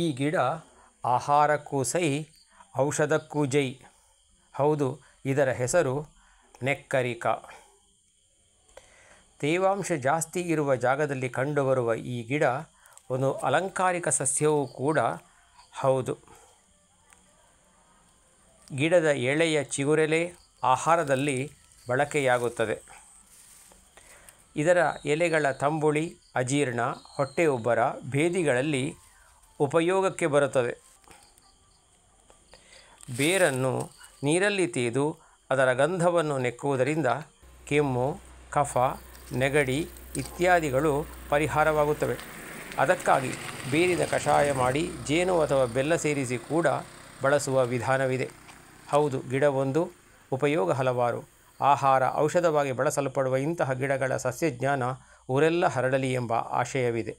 ಈ ಗಿಡ ಆಹಾರಕ್ಕೂ ಸೈ ಔಷಧಕ್ಕೂ ಜೈ ಹೌದು ಇದರ ಹೆಸರು ನೆಕ್ಕರಿಕ ತೇವಾಂಶ ಜಾಸ್ತಿ ಇರುವ ಜಾಗದಲ್ಲಿ ಕಂಡುಬರುವ ಈ ಗಿಡ ಒಂದು ಅಲಂಕಾರಿಕ ಸಸ್ಯವೂ ಕೂಡ ಹೌದು ಗಿಡದ ಎಳೆಯ ಚಿಗುರೆಲೆ ಆಹಾರದಲ್ಲಿ ಬಳಕೆಯಾಗುತ್ತದೆ ಇದರ ಎಲೆಗಳ ತಂಬುಳಿ ಅಜೀರ್ಣ ಹೊಟ್ಟೆ ಉಬ್ಬರ ಭೇದಿಗಳಲ್ಲಿ ಉಪಯೋಗಕ್ಕೆ ಬರುತ್ತದೆ ಬೇರನ್ನು ನೀರಲ್ಲಿ ತೇದು ಅದರ ಗಂಧವನ್ನು ನೆಕ್ಕುವುದರಿಂದ ಕೆಮ್ಮು ಕಫ ನೆಗಡಿ ಇತ್ಯಾದಿಗಳು ಪರಿಹಾರವಾಗುತ್ತವೆ ಅದಕ್ಕಾಗಿ ಬೇರಿನ ಕಷಾಯ ಮಾಡಿ ಜೇನು ಅಥವಾ ಬೆಲ್ಲ ಸೇರಿಸಿ ಕೂಡ ಬಳಸುವ ವಿಧಾನವಿದೆ ಹೌದು ಗಿಡವೊಂದು ಉಪಯೋಗ ಹಲವಾರು ಆಹಾರ ಔಷಧವಾಗಿ ಬಳಸಲ್ಪಡುವ ಇಂತಹ ಗಿಡಗಳ ಸಸ್ಯಜ್ಞಾನ ಊರೆಲ್ಲ ಹರಡಲಿ ಎಂಬ ಆಶಯವಿದೆ